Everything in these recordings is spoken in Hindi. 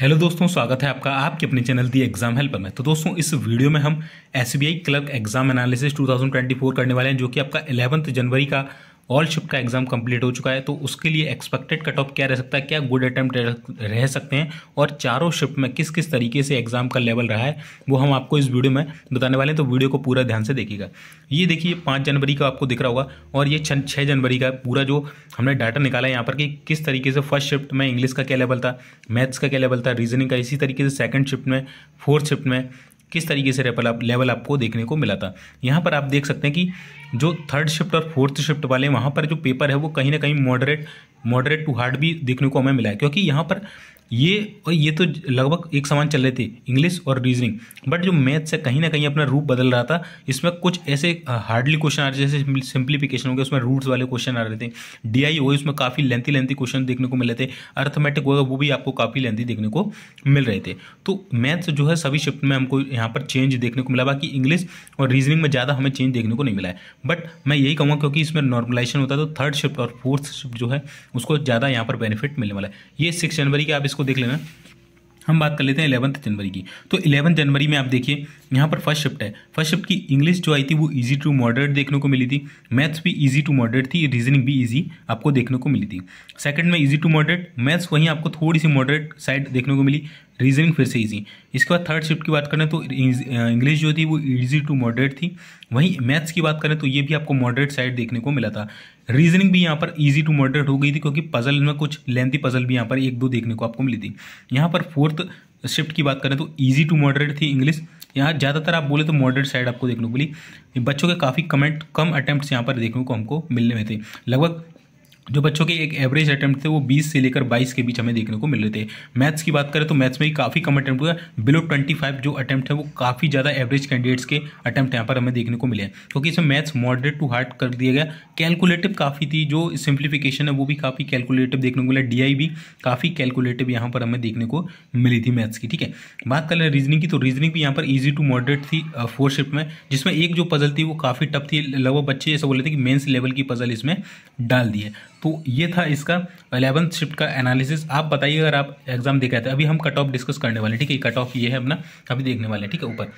हेलो दोस्तों स्वागत है आपका आपके अपने चैनल दी एग्जाम हेल्पर में तो दोस्तों इस वीडियो में हम S B I clerk exam analysis 2024 करने वाले हैं जो कि आपका 11 जनवरी का ऑल शिफ्ट का एग्जाम कंप्लीट हो चुका है तो उसके लिए एक्सपेक्टेड कट ऑफ क्या रह सकता है क्या गुड अटैम्प्ट रह सकते हैं और चारों शिफ्ट में किस किस तरीके से एग्जाम का लेवल रहा है वो हम आपको इस वीडियो में बताने वाले हैं तो वीडियो को पूरा ध्यान से देखिएगा ये देखिए पाँच जनवरी का आपको दिख रहा होगा और ये छः जनवरी का पूरा जो हमने डाटा निकाला है यहाँ पर कि किस तरीके से फर्स्ट शिफ्ट में इंग्लिश का क्या लेवल था मैथ्स का क्या लेवल था रीजनिंग का इसी तरीके से सेकेंड शिफ्ट में फोर्थ शिफ्ट में किस तरीके से रेपल आप लेवल आपको देखने को मिला था यहाँ पर आप देख सकते हैं कि जो थर्ड शिफ्ट और फोर्थ शिफ्ट वाले वहाँ पर जो पेपर है वो कहीं ना कहीं मॉडरेट मॉडरेट टू हार्ड भी देखने को हमें मिला है क्योंकि यहाँ पर ये और ये तो लगभग एक समान चल रहे थे इंग्लिश और रीजनिंग बट जो मैथ्स है कहीं ना कहीं अपना रूप बदल रहा था इसमें कुछ ऐसे हार्डली क्वेश्चन आ रहे जैसे सिंप्लीफिकेशन हो गया उसमें रूट्स वाले क्वेश्चन आ रहे थे डी आई हो उसमें काफ़ी लेंथी लेंथी क्वेश्चन देखने को मिले थे अर्थमेटिक होगा वो भी आपको काफ़ी लेंथी देखने को मिल रहे थे तो मैथ्स जो है सभी शिफ्ट में हमको यहाँ पर चेंज देखने को मिला बाकी इंग्लिश और रीजनिंग में ज़्यादा हमें चेंज देखने को नहीं मिला है बट मैं यही कहूँगा क्योंकि इसमें नॉर्मलाइजेशन होता है तो थर्ड शिफ्ट और फोर्थ शिफ्ट जो है उसको ज़्यादा यहाँ पर बेनिफिट मिलने वाला है ये सिक्स जनवरी के आप इसको देख लेना हम बात कर लेते हैं इलेवंथ जनवरी की तो इलेवंथ जनवरी में आप देखिए यहाँ पर फर्स्ट शिफ्ट है फर्स्ट शिफ्ट की इंग्लिश जो आई थी वो इजी टू मॉडरेट देखने को मिली थी मैथ्स भी इजी टू मॉडरेट थी रीजनिंग भी इजी आपको देखने को मिली थी सेकंड में इजी टू मॉडरेट मैथ्स वहीं आपको थोड़ी सी मॉडरेट साइड देखने को मिली रीजनिंग फिर से ईजी इसके बाद थर्ड शिफ्ट की बात करें तो इंग्लिश जो थी वो ईजी टू मॉडरेट थी वहीं मैथ्स की बात करें तो ये भी आपको मॉडरेट साइड देखने को मिला था रीजनिंग भी यहाँ पर ईजी टू मॉडरेट हो गई थी क्योंकि पजल में कुछ लेंथी पजल भी यहाँ पर एक दो देखने को आपको मिली थी यहाँ पर फोर्थ शिफ्ट की बात करें तो ईजी टू मॉडरेट थी इंग्लिश यहाँ ज़्यादातर आप बोले तो मॉडरेट साइड आपको देखने को मिली बच्चों के काफ़ी कमेंट कम अटैम्प्ट यहाँ पर देखने को हमको मिलने में थे लगभग जो बच्चों के एक एवरेज अटैम्प्ट थे वो 20 से लेकर 22 के बीच हमें देखने को मिल रहे थे मैथ्स की बात करें तो मैथ्स में ही काफ़ी कम अटैम्प्ट हुआ बिलो 25 जो अटैम्प्ट है वो काफ़ी ज़्यादा एवरेज कैंडिडेट्स के अटैम्प्ट यहाँ पर हमें देखने को मिले हैं क्योंकि इसमें मैथ्स मॉडरेट टू हार्ड कर दिया गया कैलकुलेटिव काफ़ी थी जो सिंप्लीफिकेशन है वो भी काफ़ी कैलकुलेटिव देखने को मिला डी भी काफ़ी कैलकुलेटिव यहाँ पर हमें देखने को मिली थी मैथ्स की ठीक है बात कर लें रीजनिंग की तो रीजनिंग भी यहाँ पर ईजी टू मॉडरेट थी फोर शिफ्ट में जिसमें एक जो पजल थी वो काफ़ी टफ थी लगभग बच्चे ऐसा बोले थे कि मेन्स लेवल की पजल इसमें डाल दिए तो ये था इसका अलेवंथ शिफ्ट का एनालिसिस आप बताइए अगर आप एग्जाम देखा थे अभी हम कट ऑफ डिस्कस करने वाले ठीक है कट ऑफ ये है अपना अभी देखने वाले ठीक है ऊपर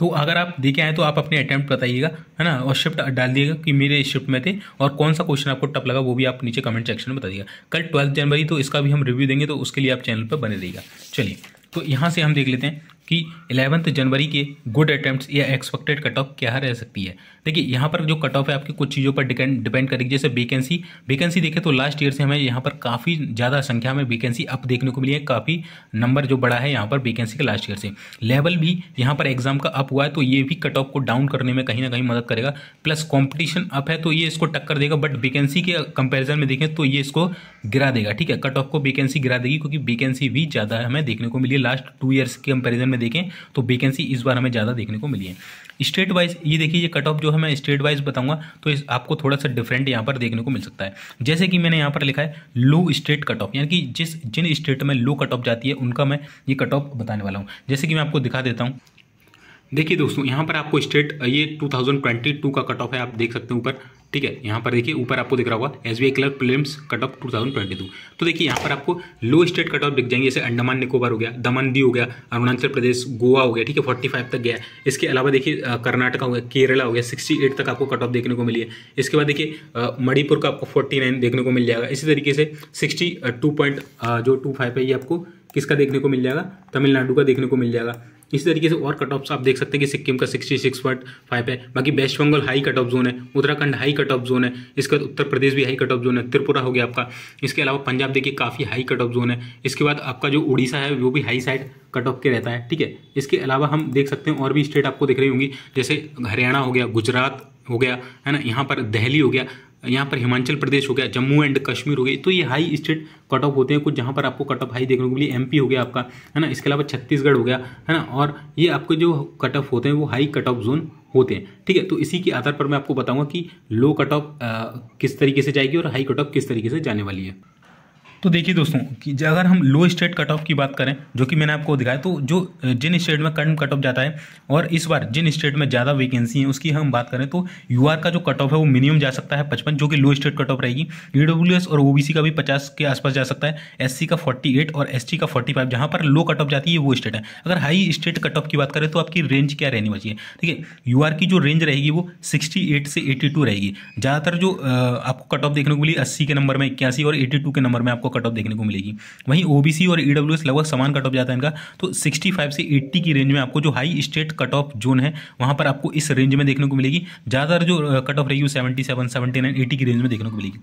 तो अगर आप देखे आए तो आप अपने अटैम्प्ट बताइएगा है ना और शिफ्ट डाल दिएगा कि मेरे शिफ्ट में थे और कौन सा क्वेश्चन आपको टप लगा वो भी आप नीचे कमेंट सेक्शन में बताइएगा कल ट्वेल्थ जनवरी तो इसका भी हम रिव्यू देंगे तो उसके लिए आप चैनल पर बने रहिएगा चलिए तो यहाँ से हम देख लेते हैं कि इलेवंथ जनवरी के गुड अटैम्प्ट या एक्सपेक्टेड कट ऑफ क्या रह सकती है देखिए यहाँ पर जो कट ऑफ है आपकी कुछ चीज़ों पर डिपेंड डिपेंड करेगी जैसे वेकेंसी वेकेंसी देखें तो लास्ट ईयर से हमें यहाँ पर काफ़ी ज़्यादा संख्या में वेकेंसी अब देखने को मिली है काफ़ी नंबर जो बड़ा है यहाँ पर वेकेंसी के लास्ट ईयर से लेवल भी यहाँ पर एग्जाम का अप हुआ है तो ये भी कट ऑफ को डाउन करने में कहीं ना कहीं मदद करेगा प्लस कॉम्पिटिशन अप है तो ये इसको टक्कर देगा बट वेकेंसी के कंपेरिजन में देखें तो ये इसको गिरा देगा ठीक है कट ऑफ को वेकेंसी गिरा देगी क्योंकि वेकेंसी भी ज़्यादा हमें देखने को मिली है लास्ट टू ईयर्स के कंपेरिजन में देखें तो वेकेंसी इस बार हमें ज़्यादा देखने को मिली है स्टेट वाइज ये देखिए ये कट ऑफ जो है मैं स्टेट वाइज बताऊंगा तो इस आपको थोड़ा सा डिफरेंट यहाँ पर देखने को मिल सकता है जैसे कि मैंने यहाँ पर लिखा है लो स्टेट कट ऑफ यानी कि जिस जिन स्टेट में लो कट ऑफ जाती है उनका मैं ये कट ऑफ बताने वाला हूँ जैसे कि मैं आपको दिखा देता हूँ देखिए दोस्तों यहाँ पर आपको स्टेट ये 2022 का कट ऑफ है आप देख सकते हैं ऊपर ठीक है यहाँ पर देखिए ऊपर आपको दिख रहा होगा S B clerk prelims cut off two thousand तो देखिए यहाँ पर आपको लो स्टेट कट ऑफ दिख जाएंगे जैसे अंडमान निकोबार हो गया दमन दीव हो गया अरुणाचल प्रदेश गोवा हो गया ठीक है 45 तक गया इसके अलावा देखिए कर्नाटका हो गया केरला हो गया 68 तक आपको कट ऑफ देखने को मिली है इसके बाद देखिए मणिपुर का आपको फोर्टी देखने को मिल जाएगा इसी तरीके से सिक्सटी टू पॉइंट जो टू फाइव है ये आपको किसका देखने को मिल जाएगा तमिलनाडु का देखने को मिल जाएगा इसी तरीके से और कट ऑफ्स आप देख सकते हैं कि सिक्किम का सिक्सटी सिक्स पॉइंट फाइव है बाकी West Bengal high cut off zone है Uttarakhand high cut off zone है इसके बाद उत्तर प्रदेश भी हाई कट ऑफ जोन है त्रिपुरा हो गया आपका इसके अलावा पंजाब देखिए काफ़ी हाई कट ऑफ जोन है इसके बाद आपका जो उड़ीसा है वो भी हाई साइड कट ऑफ के रहता है ठीक है इसके अलावा हम देख सकते हैं और भी स्टेट आपको दिख रही होंगी जैसे हरियाणा हो गया गुजरात हो गया है ना यहाँ पर दहली हो गया यहाँ पर हिमाचल प्रदेश हो गया जम्मू एंड कश्मीर हो गई तो ये हाई स्टेट कट ऑफ होते हैं कुछ जहाँ पर आपको कट ऑफ हाई देखने को मिली एम हो गया आपका है ना इसके अलावा छत्तीसगढ़ हो गया है ना और ये आपके जो कट ऑफ होते हैं वो हाई कट ऑफ जोन होते हैं ठीक है तो इसी के आधार पर मैं आपको बताऊंगा कि लो कट ऑफ किस तरीके से जाएगी और हाई कट ऑफ किस तरीके से जाने वाली है तो देखिए दोस्तों कि अगर हम लो स्टेट कट ऑफ की बात करें जो कि मैंने आपको दिखाया तो जो जिन स्टेट में कर्म कट ऑफ जाता है और इस बार जिन स्टेट में ज़्यादा वैकेंसी है उसकी हम बात करें तो यू का जो कट ऑफ है वो मिनिमम जा सकता है पचपन जो कि लो स्टेट कट ऑफ रहेगी ई और ओ का भी पचास के आसपास जा सकता है एस का फोर्टी और एस का फोर्टी फाइव जहाँ पर लो कट ऑफ जाती है वो स्टेट है अगर हाई स्टेट कट ऑफ की बात करें तो आपकी रेंज क्या रहनी चाहिए ठीक है यू की जो रेंज रहेगी वो सिक्सटी से एटी रहेगी ज़्यादातर जो आपको कट ऑफ देखने को मिली अस्सी के नंबर में इक्यासी और एटी के नंबर में आपको कट ऑफ देखने को मिलेगी वहीं ओबीसी और ई e लगभग समान कट ऑफ जाता है इनका तो 65 से 80 की रेंज में आपको जो high state cut off zone है वहाँ पर आपको इस रेंज में देखने को मिलेगी ज़्यादातर जो कट ऑफ रहेगी वो seventy seven seventy nine eighty की रेंज में देखने को मिलेगी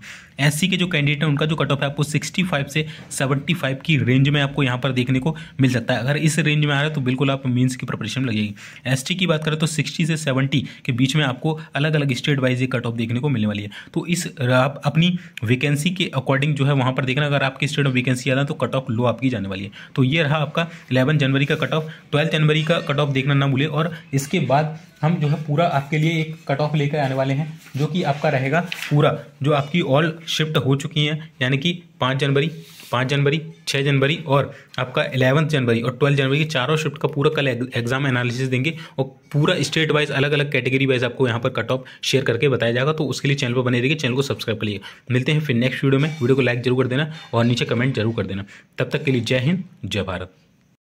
एस के जो कैंडिडेट हैं उनका जो कट ऑफ है आपको सिक्सटी फाइव से सेवेंटी फाइव की रेंज में आपको यहाँ पर देखने को मिल सकता है अगर इस रेंज में आ रहा है तो बिल्कुल आप मीन्स की प्रिपरेशन लगेगी एस की बात करें तो सिक्सटी से सेवेंटी के बीच में आपको अलग अलग स्टेट वाइज ये कट ऑफ देखने को मिलने वाली है तो इस आप अपनी वैकेंसी के अकॉर्डिंग जो है वहाँ पर देखना अगर अगर आपकी स्टेट में वैकेंसी ज़्यादा तो कट ऑफ लो आपकी जाने वाली है तो ये रहा आपका इलेवन जनवरी का कट ऑफ ट्वेल्थ जनवरी का कट ऑफ देखना ना भूले और इसके बाद हम जो है पूरा आपके लिए एक कट ऑफ लेकर आने वाले हैं जो कि आपका रहेगा पूरा जो आपकी ऑल शिफ्ट हो चुकी हैं यानी कि पाँच जनवरी पाँच जनवरी छः जनवरी और आपका इलेवंथ जनवरी और ट्वेल्थ जनवरी के चारों शिफ्ट का पूरा कल एग्जाम एनालिसिस देंगे और पूरा स्टेट वाइज अलग अलग कैटेगरी वाइज आपको यहाँ पर कट ऑफ शेयर करके बताया जाएगा तो उसके लिए चैनल पर बने रहिए चैनल को सब्सक्राइब लिए मिलते हैं फिर नेक्स्ट वीडियो में वीडियो को लाइक जरूर कर देना और नीचे कमेंट जरूर कर देना तब तक के लिए जय हिंद जय भारत